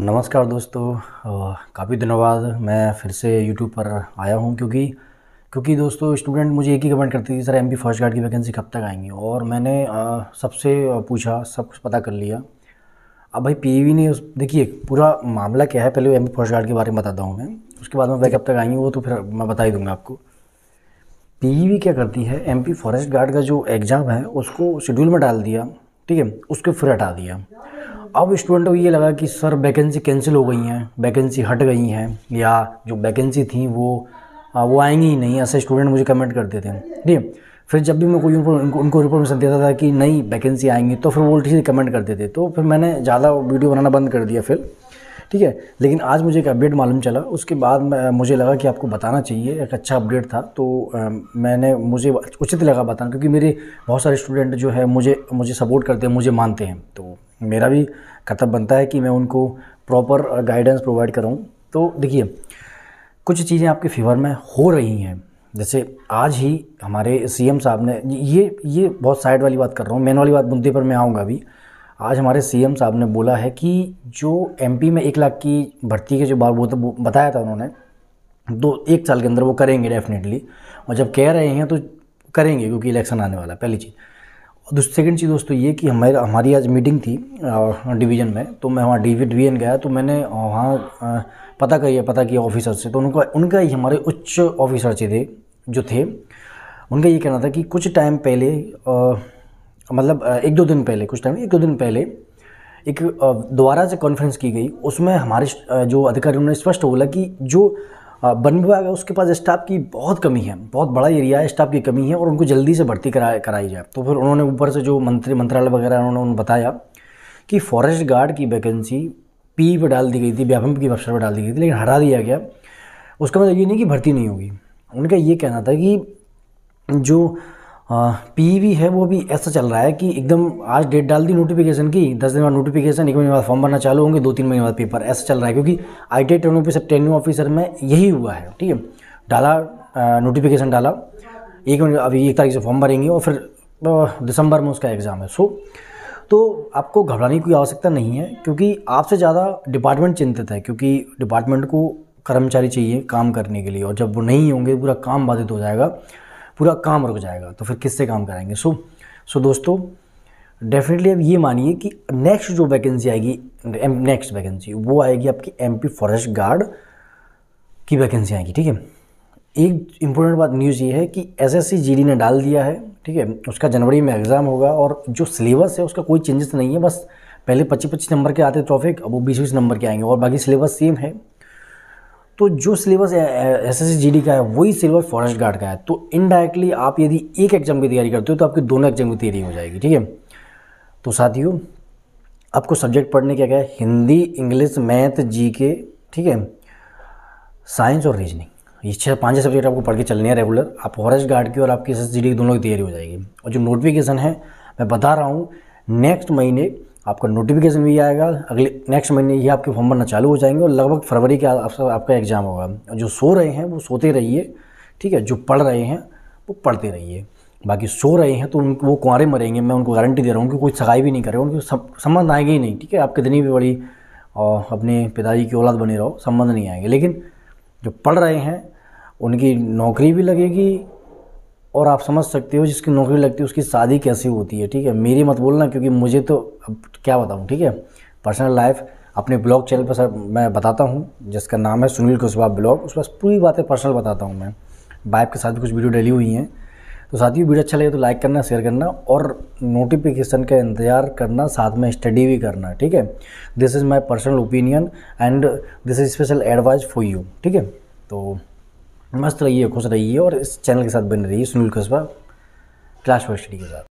नमस्कार दोस्तों काफ़ी दिनों बाद मैं फिर से यूट्यूब पर आया हूँ क्योंकि क्योंकि दोस्तों स्टूडेंट मुझे एक ही कमेंट करती थी sir M P forest guard की वैकेंसी कब तक आएंगी और मैंने सबसे पूछा सब कुछ पता कर लिया अब भाई पी e ने उस देखिए पूरा मामला क्या है पहले एम पी फर्स्ट गार्ड के बारे में बताता हूँ मैं उसके बाद में वह कब तक आएंगी वो तो फिर मैं बता ही दूँगा आपको पी e क्या करती है एम फॉरेस्ट गार्ड का जो एग्ज़ाम है उसको शेड्यूल में डाल दिया ठीक है उसको फिर हटा दिया अब स्टूडेंट को ये लगा कि सर वैकेंसी कैंसिल हो गई हैं वैकेंसी हट गई हैं या जो वैकेंसी थी वो वो आएंगी ही नहीं ऐसे स्टूडेंट मुझे कमेंट करते थे ठीक है फिर जब भी मैं कोई उनको उनको, उनको इन्फॉर्मेशन देता था कि नहीं वैकेंसी आएंगी तो फिर वो उल्टी से कमेंट करते थे तो फिर मैंने ज़्यादा वीडियो बनाना बंद कर दिया फिर ठीक है लेकिन आज मुझे एक अपडेट मालूम चला उसके बाद मुझे लगा कि आपको बताना चाहिए एक अच्छा अपडेट था तो मैंने मुझे उचित लगा बताना क्योंकि मेरे बहुत सारे स्टूडेंट जो है मुझे मुझे सपोर्ट करते हैं मुझे मानते हैं तो मेरा भी कर्तव्य बनता है कि मैं उनको प्रॉपर गाइडेंस प्रोवाइड कराऊँ तो देखिए कुछ चीज़ें आपके फेवर में हो रही हैं जैसे आज ही हमारे सीएम साहब ने ये ये बहुत साइड वाली बात कर रहा हूँ मेन वाली बात मुद्दे पर मैं आऊँगा अभी आज हमारे सीएम साहब ने बोला है कि जो एमपी में एक लाख की भर्ती के जो बार वो तो बताया था उन्होंने दो एक साल के अंदर वो करेंगे डेफिनेटली और जब कह रहे हैं तो करेंगे क्योंकि इलेक्शन आने वाला है पहली चीज़ दूसरी सेकंड चीज़ दोस्तों ये कि हमारे हमारी आज मीटिंग थी डिवीज़न में तो मैं वहाँ डिवीजन गया तो मैंने वहाँ पता किया पता किया ऑफिसर से तो उनका उनका ही हमारे उच्च ऑफिसर से थे जो थे उनका ये कहना था कि कुछ टाइम पहले आ, मतलब एक दो दिन पहले कुछ टाइम एक दो दिन पहले एक दोबारा से कॉन्फ्रेंस की गई उसमें हमारे जो अधिकारी उन्होंने स्पष्ट बोला कि जो वन विभाग है उसके पास स्टाफ की बहुत कमी है बहुत बड़ा एरिया है स्टाफ की कमी है और उनको जल्दी से भर्ती करा कराई जाए तो फिर उन्होंने ऊपर से जो मंत्री मंत्रालय वगैरह उन्होंने उन्होंने बताया कि फॉरेस्ट गार्ड की वैकेंसी पी पर डाल दी गई थी व्यापम की वेबसाइट पर डाल दी गई थी लेकिन हटा दिया गया उसका मतलब ये नहीं कि भर्ती नहीं होगी उनका ये कहना था कि जो पी वी e है वो भी ऐसा चल रहा है कि एकदम आज डेट डाल दी नोटिफिकेशन की दस दिन बाद नोटिफिकेशन एक महीने बाद फॉर्म भरना चालू होंगे दो तीन महीने बाद पेपर ऐसा चल रहा है क्योंकि I T I officer training officer में यही हुआ है ठीक है डाला नोटिफिकेशन डाला एक महीने अभी एक तारीख से फॉर्म भरेंगे और फिर दिसंबर में उसका एग्ज़ाम है सो तो आपको घबराने की आवश्यकता नहीं है क्योंकि आपसे ज़्यादा डिपार्टमेंट चिंतित है क्योंकि डिपार्टमेंट को कर्मचारी चाहिए काम करने के लिए और जब वो नहीं होंगे पूरा काम बाधित हो जाएगा पूरा काम रुक जाएगा तो फिर किससे काम कराएंगे सो सो दोस्तों डेफिनेटली अब ये मानिए कि नेक्स्ट जो वैकेंसी आएगी नेक्स्ट वैकेंसी वो आएगी आपकी एमपी फॉरेस्ट गार्ड की वैकेंसी आएगी ठीक है एक इम्पोर्टेंट बात न्यूज़ ये है कि एसएससी जीडी ने डाल दिया है ठीक है उसका जनवरी में एग्ज़ाम होगा और जो सिलेबस है उसका कोई चेंजेस नहीं है बस पहले पच्चीस पच्चीस नंबर के आते ट्रॉफिक अब वो बीस बीस नंबर के आएंगे और बाकी सिलेबस सेम है तो जो सिलेबस एस एस जी का है वही सिलेबस फॉरेस्ट गार्ड का है तो इनडायरेक्टली आप यदि एक एग्जाम की तैयारी करते हो तो आपकी दोनों एग्जाम की तैयारी हो जाएगी ठीक है तो साथियों आपको सब्जेक्ट पढ़ने क्या क्या है हिंदी इंग्लिश मैथ जी के ठीक है साइंस और रीजनिंग ये छः पाँच सब्जेक्ट आपको पढ़ के चलने हैं रेगुलर आप फॉरेस्ट गार्ड की और आपकी एस एस दोनों की तैयारी हो जाएगी और जो नोटिफिकेशन है मैं बता रहा हूँ नेक्स्ट महीने आपका नोटिफिकेशन भी आएगा अगले नेक्स्ट महीने ही आपके फॉर्म भरना चालू हो जाएंगे और लगभग फरवरी के आपका आपका एग्ज़ाम होगा जो सो रहे हैं वो सोते रहिए ठीक है जो पढ़ रहे हैं वो पढ़ते रहिए बाकी सो रहे हैं तो उनको वो कुंवरे मरेंगे मैं उनको गारंटी दे रहा हूँ कि कोई सगाई भी नहीं करेगा उनको संबंध आएंगे ही नहीं ठीक है आप कितनी भी बड़ी और अपने पिताजी की औलाद बने रहो संबंध नहीं आएंगे लेकिन जो पढ़ रहे हैं उनकी नौकरी भी लगेगी और आप समझ सकते हो जिसकी नौकरी लगती है उसकी शादी कैसी होती है ठीक है मेरी मत बोलना क्योंकि मुझे तो अब क्या बताऊँ ठीक है पर्सनल लाइफ अपने ब्लॉग चैनल पर सर मैं बताता हूँ जिसका नाम है सुनील कुशवाहा ब्लॉग उस पर पूरी बातें पर्सनल बताता हूँ मैं वाइफ के साथ भी कुछ वीडियो डली हुई हैं तो साथ ही वीडियो अच्छा लगे तो लाइक करना शेयर करना और नोटिफिकेशन का इंतज़ार करना साथ में स्टडी भी करना ठीक है this is my personal opinion and this is special advice for you ठीक है तो मस्त रहिए खुश रहिए और इस चैनल के साथ बने रहिए Sunil Kushwaha class work study के साथ